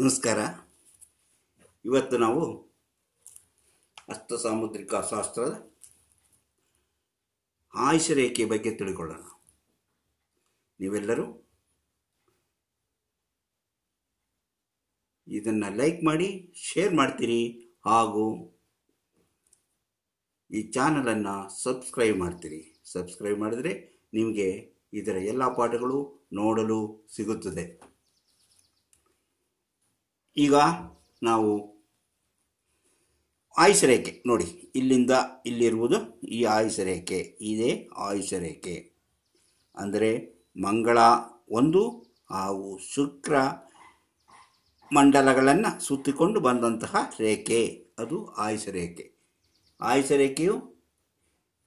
ನಮಸ್ಕಾರ ಇವತ್ತು ನಾವು ಅಷ್ಟಸಾಮುದ್ರಿಕ ಸಾಮುದ್ರಿಕ ಶಾಸ್ತ್ರದ ಆಯುಷ ರೇಖೆ ಬಗ್ಗೆ ತಿಳ್ಕೊಳ್ಳೋಣ ನೀವೆಲ್ಲರೂ ಇದನ್ನು ಲೈಕ್ ಮಾಡಿ ಶೇರ್ ಮಾಡ್ತೀರಿ ಹಾಗೂ ಈ ಚಾನಲನ್ನು ಸಬ್ಸ್ಕ್ರೈಬ್ ಮಾಡ್ತೀರಿ ಸಬ್ಸ್ಕ್ರೈಬ್ ಮಾಡಿದರೆ ನಿಮಗೆ ಇದರ ಎಲ್ಲ ಪಾಠಗಳು ನೋಡಲು ಸಿಗುತ್ತದೆ ಈಗ ನಾವು ಆಯುಷ್ ರೇಖೆ ನೋಡಿ ಇಲ್ಲಿಂದ ಇಲ್ಲಿರುವುದು ಈ ಆಯುಷರೇಖೆ ರೇಖೆ ಇದೇ ಆಯುಷರೇಖೆ ರೇಖೆ ಅಂದರೆ ಮಂಗಳ ಒಂದು ಹಾಗೂ ಶುಕ್ರ ಮಂಡಲಗಳನ್ನು ಸುತ್ತಿಕೊಂಡು ಬಂದಂತಹ ರೇಖೆ ಅದು ಆಯುಷರೇಖೆ ರೇಖೆ ಆಯುಸ ರೇಖೆಯು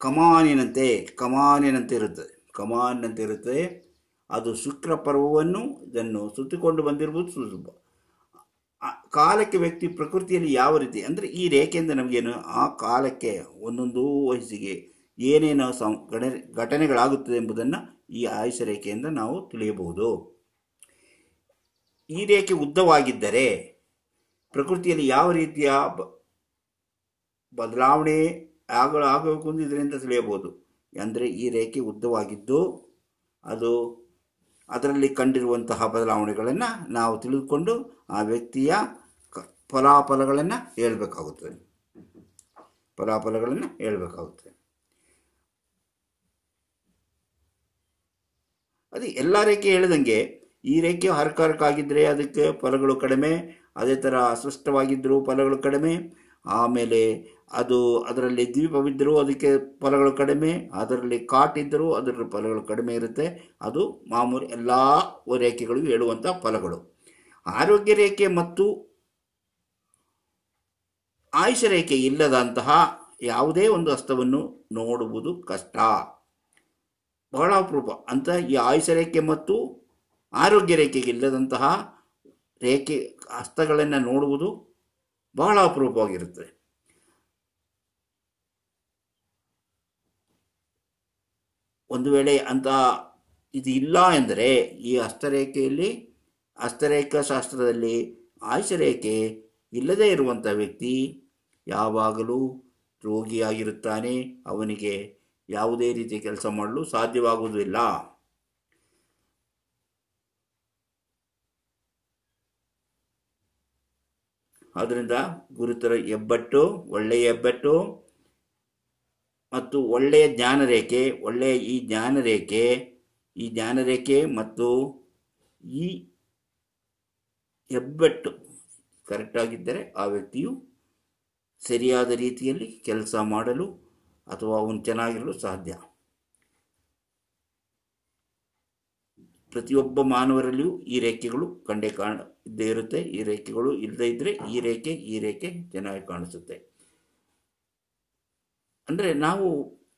ಕಮಾನಿನಂತೆ ಕಮಾನಿನಂತೆ ಇರುತ್ತದೆ ಕಮಾನಿನಂತೆ ಇರುತ್ತದೆ ಅದು ಶುಕ್ರ ಪರ್ವವನ್ನು ಇದನ್ನು ಸುತ್ತಿಕೊಂಡು ಬಂದಿರುವುದು ಸುಲಭ ಕಾಲಕ್ಕೆ ವ್ಯಕ್ತಿ ಪ್ರಕೃತಿಯಲ್ಲಿ ಯಾವ ರೀತಿ ಅಂದರೆ ಈ ರೇಖೆಯಿಂದ ನಮಗೇನು ಆ ಕಾಲಕ್ಕೆ ಒಂದೊಂದು ವಯಸ್ಸಿಗೆ ಏನೇನು ಸಂ ಘಟನೆಗಳಾಗುತ್ತದೆ ಎಂಬುದನ್ನು ಈ ಆಯುಷ ರೇಖೆಯಿಂದ ನಾವು ತಿಳಿಯಬಹುದು ಈ ರೇಖೆ ಉದ್ದವಾಗಿದ್ದರೆ ಪ್ರಕೃತಿಯಲ್ಲಿ ಯಾವ ರೀತಿಯ ಬದಲಾವಣೆ ಆಗಬೇಕು ಎಂದು ಇದರಿಂದ ತಿಳಿಯಬಹುದು ಅಂದರೆ ಈ ರೇಖೆ ಉದ್ದವಾಗಿದ್ದು ಅದು ಅದರಲ್ಲಿ ಕಂಡಿರುವಂತಹ ಬದಲಾವಣೆಗಳನ್ನು ನಾವು ತಿಳಿದುಕೊಂಡು ಆ ವ್ಯಕ್ತಿಯ ಫಲಾಫಲಗಳನ್ನು ಹೇಳಬೇಕಾಗುತ್ತದೆ ಫಲಾಫಲಗಳನ್ನು ಹೇಳಬೇಕಾಗುತ್ತದೆ ಅದು ಎಲ್ಲ ರೇಖೆ ಹೇಳಿದಂಗೆ ಈ ರೇಖೆ ಹರ್ಕಾರಕ್ಕಾಗಿದ್ದರೆ ಅದಕ್ಕೆ ಫಲಗಳು ಕಡಿಮೆ ಅದೇ ಥರ ಅಸ್ಪಷ್ಟವಾಗಿದ್ದರೂ ಫಲಗಳು ಕಡಿಮೆ ಆಮೇಲೆ ಅದು ಅದರಲ್ಲಿ ದ್ವೀಪವಿದ್ದರೂ ಅದಕ್ಕೆ ಫಲಗಳು ಕಡಿಮೆ ಅದರಲ್ಲಿ ಕಾಟಿದ್ದರೂ ಅದರ ಫಲಗಳು ಕಡಿಮೆ ಇರುತ್ತೆ ಅದು ಮಾಮೂಲಿ ಎಲ್ಲ ರೇಖೆಗಳು ಹೇಳುವಂಥ ಫಲಗಳು ಆರೋಗ್ಯ ರೇಖೆ ಮತ್ತು ಆಯುಷ ರೇಖೆ ಇಲ್ಲದಂತಹ ಯಾವುದೇ ಒಂದು ಹಸ್ತವನ್ನು ನೋಡುವುದು ಕಷ್ಟ ಬಹಳ ಅಪರೂಪ ಅಂತ ಈ ಆಯುಷ ರೇಖೆ ಮತ್ತು ಆರೋಗ್ಯ ರೇಖೆಗೆ ಇಲ್ಲದಂತಹ ರೇಖೆ ಹಸ್ತಗಳನ್ನು ನೋಡುವುದು ಬಹಳ ಅಪರೂಪವಾಗಿರುತ್ತದೆ ಒಂದು ವೇಳೆ ಅಂತ ಇದು ಇಲ್ಲ ಎಂದರೆ ಈ ಹಸ್ತರೇಖೆಯಲ್ಲಿ ಹಸ್ತರೇಖಾ ಶಾಸ್ತ್ರದಲ್ಲಿ ಆಯುಷರೇಖೆ ಇಲ್ಲದೇ ಇರುವಂಥ ವ್ಯಕ್ತಿ ಯಾವಾಗಲೂ ರೋಗಿಯಾಗಿರುತ್ತಾನೆ ಅವನಿಗೆ ಯಾವುದೇ ರೀತಿ ಕೆಲಸ ಮಾಡಲು ಸಾಧ್ಯವಾಗುವುದಿಲ್ಲ ಆದ್ದರಿಂದ ಗುರುತರ ಹೆಬ್ಬೆಟ್ಟು ಒಳ್ಳೆಯ ಹೆಬ್ಬೆಟ್ಟು ಮತ್ತು ಒಳ್ಳೆಯ ಜ್ಞಾನರೇಖೆ ಒಳ್ಳೆಯ ಈ ಜ್ಞಾನರೇಖೆ ಈ ಜ್ಞಾನರೇಖೆ ಮತ್ತು ಈ ಹೆಬ್ಬೆಟ್ಟು ಕರೆಕ್ಟಾಗಿದ್ದರೆ ಆ ವ್ಯಕ್ತಿಯು ಸರಿಯಾದ ರೀತಿಯಲ್ಲಿ ಕೆಲಸ ಮಾಡಲು ಅಥವಾ ಅವನು ಚೆನ್ನಾಗಿರಲು ಸಾಧ್ಯ ಪ್ರತಿಯೊಬ್ಬ ಮಾನವರಲ್ಲಿಯೂ ಈ ರೇಖೆಗಳು ಕಂಡೇ ಕಾಣ ಇದ್ದೇ ಇರುತ್ತೆ ಈ ರೇಖೆಗಳು ಇಲ್ಲದೇ ಇದ್ದರೆ ಈ ರೇಖೆ ಈ ರೇಖೆ ಚೆನ್ನಾಗಿ ಕಾಣಿಸುತ್ತೆ ಅಂದರೆ ನಾವು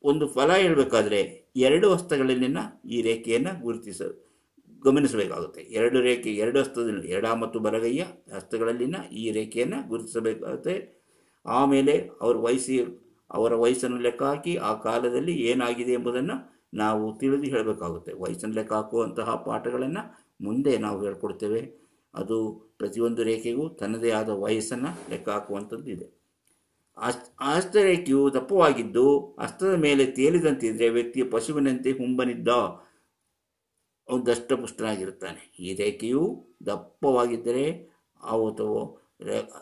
ಒಂದು ಫಲ ಹೇಳಬೇಕಾದ್ರೆ ಎರಡು ಹಸ್ತಗಳಲ್ಲಿನ ಈ ರೇಖೆಯನ್ನು ಗುರುತಿಸ ಗಮನಿಸಬೇಕಾಗುತ್ತೆ ಎರಡು ರೇಖೆ ಎರಡು ಹಸ್ತದಲ್ಲಿ ಎಡ ಮತ್ತು ಬಲಗೈಯ ಹಸ್ತಗಳಲ್ಲಿನ ಈ ರೇಖೆಯನ್ನು ಗುರುತಿಸಬೇಕಾಗುತ್ತೆ ಆಮೇಲೆ ಅವ್ರ ವಯಸ್ಸಿ ಅವರ ವಯಸ್ಸನ್ನು ಲೆಕ್ಕ ಹಾಕಿ ಆ ಕಾಲದಲ್ಲಿ ಏನಾಗಿದೆ ಎಂಬುದನ್ನು ನಾವು ತಿಳಿದು ಹೇಳಬೇಕಾಗುತ್ತೆ ವಯಸ್ಸನ್ನು ಲೆಕ್ಕ ಹಾಕುವಂತಹ ಪಾಠಗಳನ್ನು ಮುಂದೆ ನಾವು ಹೇಳ್ಕೊಡ್ತೇವೆ ಅದು ಪ್ರತಿಯೊಂದು ರೇಖೆಗೂ ತನ್ನದೇ ಆದ ವಯಸ್ಸನ್ನು ಲೆಕ್ಕ ಹಾಕುವಂಥದ್ದು ಇದೆ ಅಸ್ ಆಸ್ತರೈಟಿಯು ದಪ್ಪವಾಗಿದ್ದು ಹಸ್ತದ ಮೇಲೆ ತೇಲಿದಂತಿದ್ರೆ ವ್ಯಕ್ತಿಯ ಪಶುವಿನಂತೆ ಹುಂಬನಿದ್ದ ಅವನು ದಷ್ಟಪುಷ್ಟನಾಗಿರುತ್ತಾನೆ ಈ ರೇಖೆಯು ದಪ್ಪವಾಗಿದ್ದರೆ ಅವತು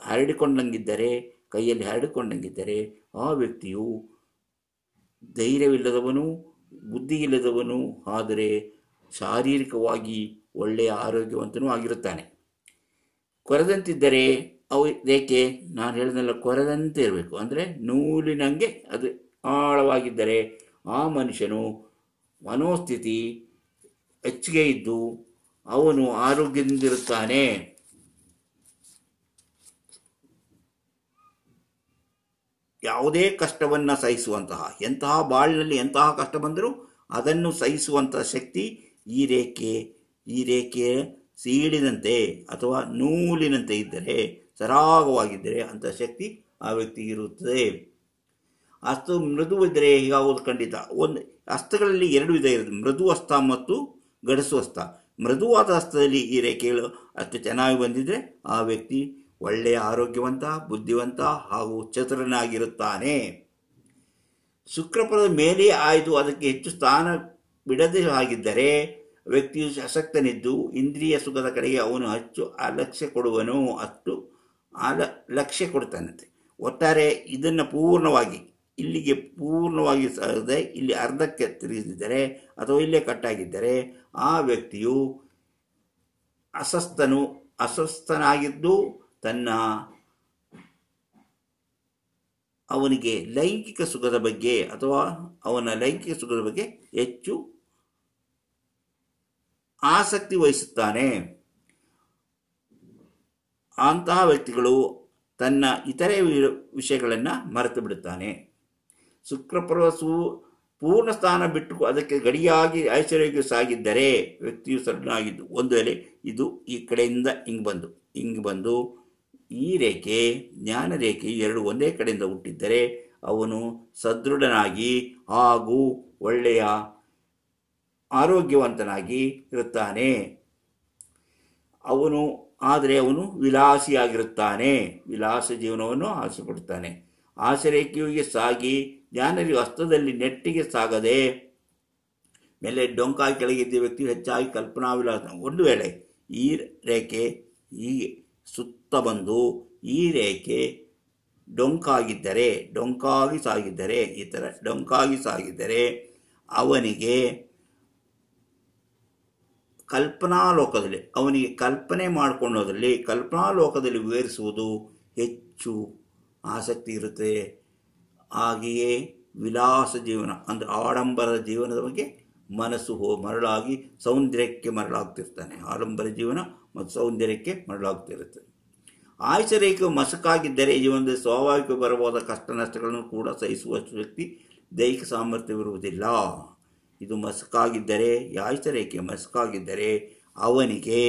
ಹರಡಿಕೊಂಡಂಗಿದ್ದರೆ ಕೈಯಲ್ಲಿ ಹರಡಿಕೊಂಡಂಗಿದ್ದರೆ ಆ ವ್ಯಕ್ತಿಯು ಧೈರ್ಯವಿಲ್ಲದವನು ಬುದ್ಧಿ ಇಲ್ಲದವನು ಆದರೆ ಶಾರೀರಿಕವಾಗಿ ಒಳ್ಳೆಯ ಆರೋಗ್ಯವಂತನೂ ಆಗಿರುತ್ತಾನೆ ಕೊರದಂತಿದ್ದರೆ ಅವು ಏಕೆ ನಾನು ಹೇಳಿದೆಲ್ಲ ಕೊರದಂತೆ ಇರಬೇಕು ಅಂದರೆ ನೂಲಿನಂಗೆ ಅದು ಆಳವಾಗಿದ್ದರೆ ಆ ಮನುಷ್ಯನು ಮನೋಸ್ಥಿತಿ ಹೆಚ್ಚಿಗೆ ಇದ್ದು ಅವನು ಆರೋಗ್ಯದಿಂದಿರುತ್ತಾನೆ ಯಾವುದೇ ಕಷ್ಟವನ್ನು ಸಹಿಸುವಂತಹ ಎಂತಹ ಬಾಳಿನಲ್ಲಿ ಎಂತಹ ಕಷ್ಟ ಬಂದರೂ ಅದನ್ನು ಸಹಿಸುವಂತಹ ಶಕ್ತಿ ಈ ರೇಖೆ ಈ ರೇಖೆ ಸೀಳಿದಂತೆ ಅಥವಾ ನೂಲಿನಂತೆ ಇದ್ದರೆ ಸರಾಗವಾಗಿದ್ದರೆ ಅಂಥ ಶಕ್ತಿ ಆ ವ್ಯಕ್ತಿಗೆ ಇರುತ್ತದೆ ಮೃದು ಇದ್ದರೆ ಹೀಗಾಗುವುದು ಖಂಡಿತ ಒಂದು ಹಸ್ತಗಳಲ್ಲಿ ಎರಡು ವಿಧ ಇರುತ್ತೆ ಮೃದು ಹಸ್ತ ಮತ್ತು ಗಡಸು ಹಸ್ತ ಮೃದುವಾದ ಹಸ್ತದಲ್ಲಿ ಈ ರೇಖೆಗಳು ಅಷ್ಟು ಚೆನ್ನಾಗಿ ಬಂದಿದ್ದರೆ ಆ ವ್ಯಕ್ತಿ ಒಳ್ಳೆಯ ಆರೋಗ್ಯವಂತ ಬುದ್ಧಿವಂತ ಹಾಗೂ ಚತುರನಾಗಿರುತ್ತಾನೆ ಶುಕ್ರಪದ ಮೇಲೆ ಆಯ್ದು ಅದಕ್ಕೆ ಹೆಚ್ಚು ಸ್ಥಾನ ಬಿಡದೆ ಆಗಿದ್ದರೆ ವ್ಯಕ್ತಿಯು ಸಶಕ್ತನಿದ್ದು ಇಂದ್ರಿಯ ಸುಖದ ಕಡೆಗೆ ಅವನು ಹೆಚ್ಚು ಅಲಕ್ಷ್ಯ ಕೊಡುವನು ಅಷ್ಟು ಆದ ಲಕ್ಷ್ಯ ಕೊಡ್ತಾನಂತೆ ಒಟ್ಟಾರೆ ಇದನ್ನು ಪೂರ್ಣವಾಗಿ ಇಲ್ಲಿಗೆ ಪೂರ್ಣವಾಗಿ ಸಾಗದೆ ಇಲ್ಲಿ ಅರ್ಧಕ್ಕೆ ತಿರುಗಿದ್ದರೆ ಅಥವಾ ಇಲ್ಲೇ ಕಟ್ಟಾಗಿದ್ದರೆ ಆ ವ್ಯಕ್ತಿಯು ಅಸ್ವಸ್ಥನು ಅಸ್ವಸ್ಥನಾಗಿದ್ದು ತನ್ನ ಅವನಿಗೆ ಲೈಂಗಿಕ ಸುಖದ ಬಗ್ಗೆ ಅಥವಾ ಅವನ ಲೈಂಗಿಕ ಸುಖದ ಬಗ್ಗೆ ಹೆಚ್ಚು ಆಸಕ್ತಿ ವಹಿಸುತ್ತಾನೆ ಅಂತಹ ವ್ಯಕ್ತಿಗಳು ತನ್ನ ಇತರೆ ವಿಷಯಗಳನ್ನು ಮರೆತು ಬಿಡುತ್ತಾನೆ ಶುಕ್ರಪ್ರವಾಸವು ಪೂರ್ಣ ಸ್ಥಾನ ಬಿಟ್ಟು ಅದಕ್ಕೆ ಗಡಿಯಾಗಿ ಐಶ್ವರ್ಯಕ್ಕೆ ಸಾಗಿದ್ದರೆ ವ್ಯಕ್ತಿಯು ಸರಣಾಗಿದ್ದು ಒಂದು ವೇಳೆ ಇದು ಈ ಕಡೆಯಿಂದ ಹಿಂಗೆ ಬಂದು ಹಿಂಗೆ ಬಂದು ಈ ರೇಖೆ ಜ್ಞಾನ ರೇಖೆ ಎರಡು ಒಂದೇ ಕಡೆಯಿಂದ ಹುಟ್ಟಿದ್ದರೆ ಅವನು ಸದೃಢನಾಗಿ ಹಾಗೂ ಒಳ್ಳೆಯ ಆರೋಗ್ಯವಂತನಾಗಿ ಇರುತ್ತಾನೆ ಅವನು ಆದರೆ ಅವನು ವಿಲಾಸಿಯಾಗಿರುತ್ತಾನೆ ವಿಲಾಸ ಜೀವನವನ್ನು ಆಸೆಪಡುತ್ತಾನೆ ಆಸರೆಕೆಯುವಿಗೆ ಸಾಗಿ ಜ್ಞಾನರಿ ಹಸ್ತದಲ್ಲಿ ನೆಟ್ಟಿಗೆ ಸಾಗದೆ ಮೇಲೆ ಡೊಂಕಾಗಿ ಕೆಳಗಿದ್ದ ವ್ಯಕ್ತಿಯು ಹೆಚ್ಚಾಗಿ ಕಲ್ಪನಾ ವಿಲಾಸ ಒಂದು ವೇಳೆ ಈ ರೇಖೆ ಈ ಸುತ್ತ ಬಂದು ಈ ರೇಖೆ ಡೊಂಕಾಗಿದ್ದರೆ ಡೊಂಕಾಗಿ ಸಾಗಿದ್ದರೆ ಈ ಥರ ಡೊಂಕಾಗಿ ಸಾಗಿದ್ದರೆ ಅವನಿಗೆ ಕಲ್ಪನಾ ಲೋಕದಲ್ಲಿ ಅವನಿಗೆ ಕಲ್ಪನೆ ಮಾಡಿಕೊಳ್ಳೋದ್ರಲ್ಲಿ ಕಲ್ಪನಾ ಲೋಕದಲ್ಲಿ ವಿವರಿಸುವುದು ಹೆಚ್ಚು ಆಸಕ್ತಿ ಇರುತ್ತೆ ಹಾಗೆಯೇ ವಿಲಾಸ ಜೀವನ ಅಂದರೆ ಆಡಂಬರದ ಜೀವನದ ಬಗ್ಗೆ ಮನಸ್ಸು ಹೋ ಮರಳಾಗಿ ಸೌಂದರ್ಯಕ್ಕೆ ಮರಳಾಗ್ತಿರ್ತಾನೆ ಆಡಂಬರ ಜೀವನ ಮತ್ತು ಸೌಂದರ್ಯಕ್ಕೆ ಮರಳಾಗ್ತಿರುತ್ತೆ ಆಯುಷರೇಖೆಯು ಮಸಕಾಗಿದ್ದರೆ ಜೀವನದ ಸ್ವಾಭಾವಿಕ ಬರಬಹುದ ಕಷ್ಟ ನಷ್ಟಗಳನ್ನು ಕೂಡ ಸಹಿಸುವಷ್ಟು ವ್ಯಕ್ತಿ ದೈಹಿಕ ಸಾಮರ್ಥ್ಯವಿರುವುದಿಲ್ಲ ಇದು ಮಸ್ಕಾಗಿದ್ದರೆ ರೇಖೆ ಮಸ್ಕಾಗಿದ್ದರೆ ಅವನಿಗೆ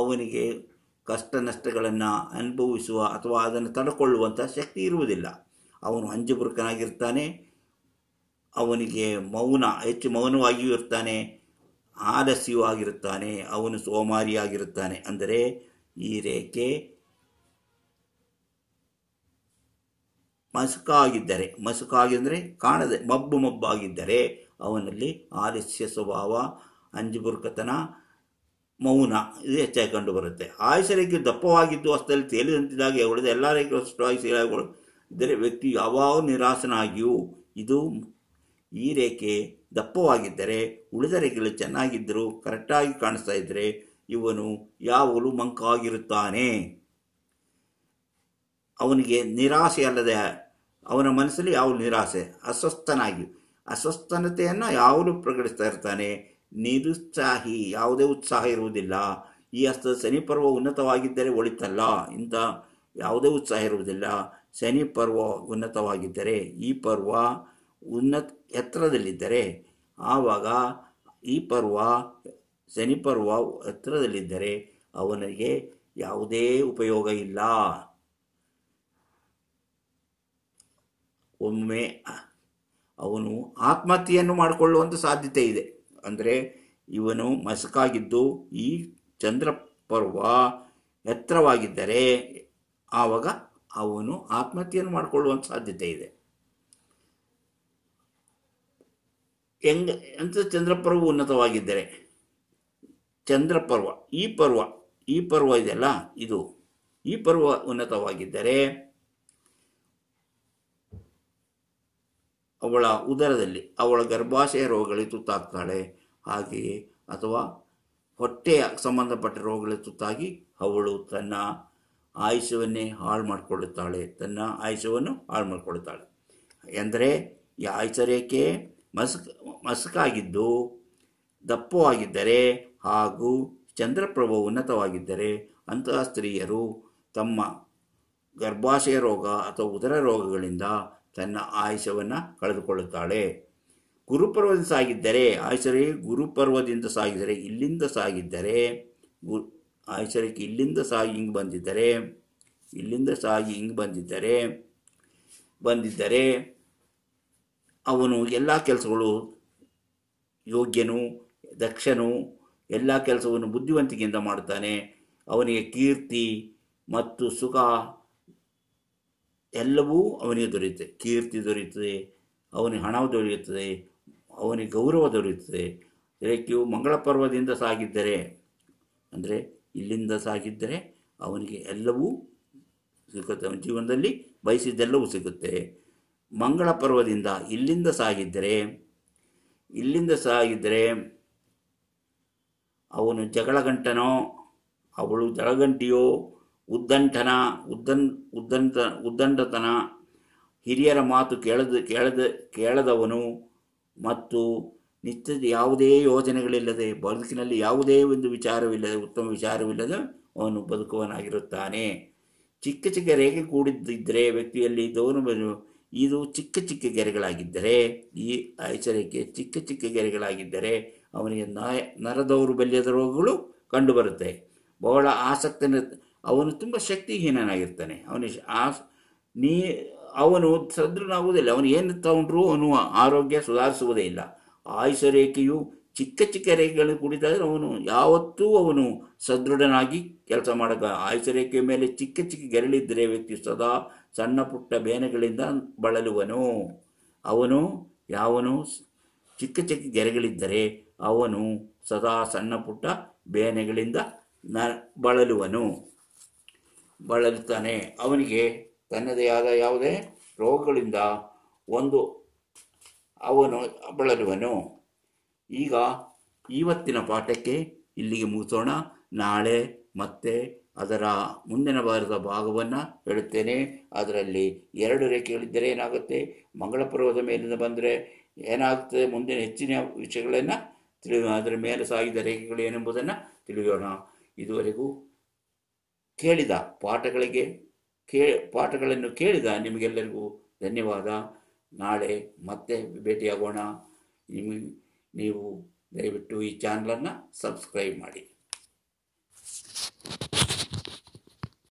ಅವನಿಗೆ ಕಷ್ಟ ನಷ್ಟಗಳನ್ನು ಅನುಭವಿಸುವ ಅಥವಾ ಅದನ್ನು ತಡ್ಕೊಳ್ಳುವಂಥ ಶಕ್ತಿ ಇರುವುದಿಲ್ಲ ಅವನು ಅಂಜುಬುರುಕನಾಗಿರ್ತಾನೆ ಅವನಿಗೆ ಮೌನ ಹೆಚ್ಚು ಮೌನವಾಗಿಯೂ ಇರ್ತಾನೆ ಆಲಸ್ಯವೂ ಆಗಿರುತ್ತಾನೆ ಅವನು ಸೋಮಾರಿಯಾಗಿರುತ್ತಾನೆ ಅಂದರೆ ಈ ರೇಖೆ ಮಸುಕಾಗಿದ್ದರೆ ಮಸುಕಾಗಿದ್ದರೆ ಕಾಣದೆ ಮಬ್ಬು ಮಬ್ಬಾಗಿದ್ದರೆ ಅವನಲ್ಲಿ ಆಲಸ್ಯ ಸ್ವಭಾವ ಅಂಜುಬುರ್ಕತನ ಮೌನ ಇದು ಹೆಚ್ಚಾಗಿ ಕಂಡುಬರುತ್ತೆ ರೇಖೆ ದಪ್ಪವಾಗಿದ್ದು ಹಸ್ತದಲ್ಲಿ ತೇಲಿದಂತಿದ್ದಾಗೆ ಉಳಿದ ಎಲ್ಲ ರೇಖೆ ಸ್ಪಷ್ಟವಾಗಿ ಇದ್ದರೆ ವ್ಯಕ್ತಿ ಯಾವಾಗ ನಿರಾಸನಾಗಿಯೂ ಇದು ಈ ರೇಖೆ ದಪ್ಪವಾಗಿದ್ದರೆ ಉಳಿದ ರೇಖೆಗಳು ಚೆನ್ನಾಗಿದ್ದರೂ ಕರೆಕ್ಟಾಗಿ ಕಾಣಿಸ್ತಾ ಇದ್ದರೆ ಇವನು ಯಾವಾಗಲೂ ಮಂಕಾಗಿರುತ್ತಾನೆ ಅವನಿಗೆ ನಿರಾಸೆ ಅಲ್ಲದೆ ಅವನ ಮನಸ್ಸಲ್ಲಿ ಯಾವ ನಿರಾಸೆ ಅಸ್ವಸ್ಥನಾಗಿ ಅಸ್ವಸ್ಥನತೆಯನ್ನು ಯಾವನು ಪ್ರಕಟಿಸ್ತಾ ಇರ್ತಾನೆ ನಿರುತ್ಸಾಹಿ ಯಾವುದೇ ಉತ್ಸಾಹ ಇರುವುದಿಲ್ಲ ಈ ಅಸ್ತದ ಶನಿ ಪರ್ವ ಉನ್ನತವಾಗಿದ್ದರೆ ಒಳಿತಲ್ಲ ಇಂಥ ಯಾವುದೇ ಉತ್ಸಾಹ ಇರುವುದಿಲ್ಲ ಶನಿ ಪರ್ವ ಉನ್ನತವಾಗಿದ್ದರೆ ಈ ಪರ್ವ ಉನ್ನತ ಎತ್ತರದಲ್ಲಿದ್ದರೆ ಆವಾಗ ಈ ಪರ್ವ ಶನಿ ಪರ್ವ ಎತ್ತರದಲ್ಲಿದ್ದರೆ ಅವನಿಗೆ ಯಾವುದೇ ಉಪಯೋಗ ಇಲ್ಲ ಒಮ್ಮೆ ಅವನು ಆತ್ಮಹತ್ಯೆಯನ್ನು ಮಾಡಿಕೊಳ್ಳುವಂಥ ಸಾಧ್ಯತೆ ಇದೆ ಅಂದರೆ ಇವನು ಮಸಕಾಗಿದ್ದು ಈ ಚಂದ್ರ ಪರ್ವ ಎತ್ತರವಾಗಿದ್ದರೆ ಆವಾಗ ಅವನು ಆತ್ಮಹತ್ಯೆಯನ್ನು ಮಾಡಿಕೊಳ್ಳುವಂಥ ಸಾಧ್ಯತೆ ಇದೆ ಹೆಂಗ ಅಂತ ಚಂದ್ರಪರ್ವ ಉನ್ನತವಾಗಿದ್ದರೆ ಚಂದ್ರಪರ್ವ ಈ ಪರ್ವ ಈ ಪರ್ವ ಇದೆಯಲ್ಲ ಇದು ಈ ಪರ್ವ ಉನ್ನತವಾಗಿದ್ದರೆ ಅವಳ ಉದರದಲ್ಲಿ ಅವಳ ಗರ್ಭಾಶಯ ರೋಗಗಳಿಗೆ ತುತ್ತಾಗ್ತಾಳೆ ಹಾಗೆಯೇ ಅಥವಾ ಹೊಟ್ಟೆಯ ಸಂಬಂಧಪಟ್ಟ ರೋಗಗಳಿಗೆ ತುತ್ತಾಗಿ ಅವಳು ತನ್ನ ಆಯುಷವನ್ನೇ ಹಾಳು ಮಾಡಿಕೊಳ್ಳುತ್ತಾಳೆ ತನ್ನ ಆಯುಷವನ್ನು ಹಾಳು ಮಾಡಿಕೊಳ್ಳುತ್ತಾಳೆ ಎಂದರೆ ಈ ರೇಖೆ ಮಸ್ಕ್ ಮಸ್ಕಾಗಿದ್ದು ದಪ್ಪವಾಗಿದ್ದರೆ ಹಾಗೂ ಚಂದ್ರಪ್ರಭು ಉನ್ನತವಾಗಿದ್ದರೆ ಅಂತಹ ಸ್ತ್ರೀಯರು ತಮ್ಮ ಗರ್ಭಾಶಯ ರೋಗ ಅಥವಾ ಉದರ ರೋಗಗಳಿಂದ ತನ್ನ ಆಯುಷವನ್ನು ಕಳೆದುಕೊಳ್ಳುತ್ತಾಳೆ ಗುರುಪರ್ವದಿಂದ ಸಾಗಿದ್ದರೆ ಆಯುಷ್ಯರಿ ಗುರುಪರ್ವದಿಂದ ಸಾಗಿದರೆ ಇಲ್ಲಿಂದ ಸಾಗಿದ್ದರೆ ಗು ಆಯುಷ್ಯಕ್ಕೆ ಇಲ್ಲಿಂದ ಸಾಗಿ ಹಿಂಗೆ ಬಂದಿದ್ದರೆ ಇಲ್ಲಿಂದ ಸಾಗಿ ಹಿಂಗೆ ಬಂದಿದ್ದರೆ ಬಂದಿದ್ದರೆ ಅವನು ಎಲ್ಲ ಕೆಲಸಗಳು ಯೋಗ್ಯನು ದಕ್ಷನು ಎಲ್ಲ ಕೆಲಸವನ್ನು ಬುದ್ಧಿವಂತಿಕೆಯಿಂದ ಮಾಡುತ್ತಾನೆ ಅವನಿಗೆ ಕೀರ್ತಿ ಮತ್ತು ಸುಖ ಎಲ್ಲವೂ ಅವನಿಗೆ ದೊರೆಯುತ್ತೆ ಕೀರ್ತಿ ದೊರೆಯುತ್ತದೆ ಅವನಿಗೆ ಹಣ ದೊರೆಯುತ್ತದೆ ಅವನಿಗೆ ಗೌರವ ದೊರೆಯುತ್ತದೆ ಇದಕ್ಕೆ ಮಂಗಳ ಪರ್ವದಿಂದ ಸಾಗಿದ್ದರೆ ಅಂದರೆ ಇಲ್ಲಿಂದ ಸಾಗಿದ್ದರೆ ಅವನಿಗೆ ಎಲ್ಲವೂ ಸಿಗುತ್ತೆ ಅವನ ಜೀವನದಲ್ಲಿ ಬಯಸಿದ್ದೆಲ್ಲವೂ ಸಿಗುತ್ತೆ ಮಂಗಳ ಪರ್ವದಿಂದ ಇಲ್ಲಿಂದ ಸಾಗಿದ್ದರೆ ಇಲ್ಲಿಂದ ಸಾಗಿದ್ದರೆ ಅವನು ಜಗಳಗಂಟನೋ ಅವಳು ಜಳಗಂಟಿಯೋ ಉದ್ದಂಠನ ಉದ್ದನ್ ಉದ್ದಂಟ ಉದ್ದಂಡತನ ಹಿರಿಯರ ಮಾತು ಕೇಳದ ಕೇಳದ ಕೇಳದವನು ಮತ್ತು ನಿತ್ಯ ಯಾವುದೇ ಯೋಜನೆಗಳಿಲ್ಲದೆ ಬದುಕಿನಲ್ಲಿ ಯಾವುದೇ ಒಂದು ವಿಚಾರವಿಲ್ಲದೆ ಉತ್ತಮ ವಿಚಾರವಿಲ್ಲದೆ ಅವನು ಬದುಕುವನಾಗಿರುತ್ತಾನೆ ಚಿಕ್ಕ ಚಿಕ್ಕ ರೇಖೆ ಕೂಡಿದ್ದರೆ ವ್ಯಕ್ತಿಯಲ್ಲಿ ದೌರ್ಬಲ್ಯ ಇದು ಚಿಕ್ಕ ಚಿಕ್ಕ ಗೆರೆಗಳಾಗಿದ್ದರೆ ಈ ಐಶ್ವರ್ಯಕ್ಕೆ ಚಿಕ್ಕ ಚಿಕ್ಕ ಗೆರೆಗಳಾಗಿದ್ದರೆ ಅವನಿಗೆ ನಾಯ ನರ ರೋಗಗಳು ಕಂಡುಬರುತ್ತೆ ಬಹಳ ಆಸಕ್ತಿನ ಅವನು ತುಂಬ ಶಕ್ತಿಹೀನಾಗಿರ್ತಾನೆ ಅವನು ಆ ನೀ ಅವನು ಸದೃಢನಾಗುವುದಿಲ್ಲ ಅವನು ಏನು ತಗೊಂಡ್ರೂ ಅವನು ಆರೋಗ್ಯ ಸುಧಾರಿಸುವುದೇ ಇಲ್ಲ ಆಯುಷ ರೇಖೆಯು ಚಿಕ್ಕ ಚಿಕ್ಕ ರೇಖೆಗಳು ಅವನು ಯಾವತ್ತೂ ಅವನು ಸದೃಢನಾಗಿ ಕೆಲಸ ಮಾಡಕ ಆಯುಷ ರೇಖೆಯ ಮೇಲೆ ಚಿಕ್ಕ ಚಿಕ್ಕ ಗೆರಳಿದ್ದರೆ ವ್ಯಕ್ತಿ ಸದಾ ಸಣ್ಣ ಪುಟ್ಟ ಬೇನೆಗಳಿಂದ ಬಳಲುವನು ಅವನು ಯಾವನು ಚಿಕ್ಕ ಚಿಕ್ಕ ಗೆರೆಗಳಿದ್ದರೆ ಅವನು ಸದಾ ಸಣ್ಣ ಪುಟ್ಟ ಬೇನೆಗಳಿಂದ ನ ಬಳಲುವನು ಬಳಲುತ್ತಾನೆ ಅವನಿಗೆ ತನ್ನದೇ ಆದ ಯಾವುದೇ ರೋಗಗಳಿಂದ ಒಂದು ಅವನು ಬಳಲುವನು ಈಗ ಇವತ್ತಿನ ಪಾಠಕ್ಕೆ ಇಲ್ಲಿಗೆ ಮುಗಿಸೋಣ ನಾಳೆ ಮತ್ತೆ ಅದರ ಮುಂದಿನ ವಾರದ ಭಾಗವನ್ನು ಹೇಳುತ್ತೇನೆ ಅದರಲ್ಲಿ ಎರಡು ರೇಖೆಗಳಿದ್ದರೆ ಏನಾಗುತ್ತೆ ಮಂಗಳ ಪರ್ವದ ಮೇಲಿಂದ ಬಂದರೆ ಏನಾಗುತ್ತದೆ ಮುಂದಿನ ಹೆಚ್ಚಿನ ವಿಷಯಗಳನ್ನು ತಿಳಿ ಅದರ ಮೇಲೆ ಸಾಗಿದ ರೇಖೆಗಳು ಏನೆಂಬುದನ್ನು ತಿಳಿಯೋಣ ಇದುವರೆಗೂ ಕೇಳಿದ ಪಾಠಗಳಿಗೆ ಕೇ ಪಾಠಗಳನ್ನು ಕೇಳಿದ ನಿಮಗೆಲ್ಲರಿಗೂ ಧನ್ಯವಾದ ನಾಳೆ ಮತ್ತೆ ಭೇಟಿಯಾಗೋಣ ನಿಮಗೆ ನೀವು ದಯವಿಟ್ಟು ಈ ಚಾನಲನ್ನು ಸಬ್ಸ್ಕ್ರೈಬ್ ಮಾಡಿ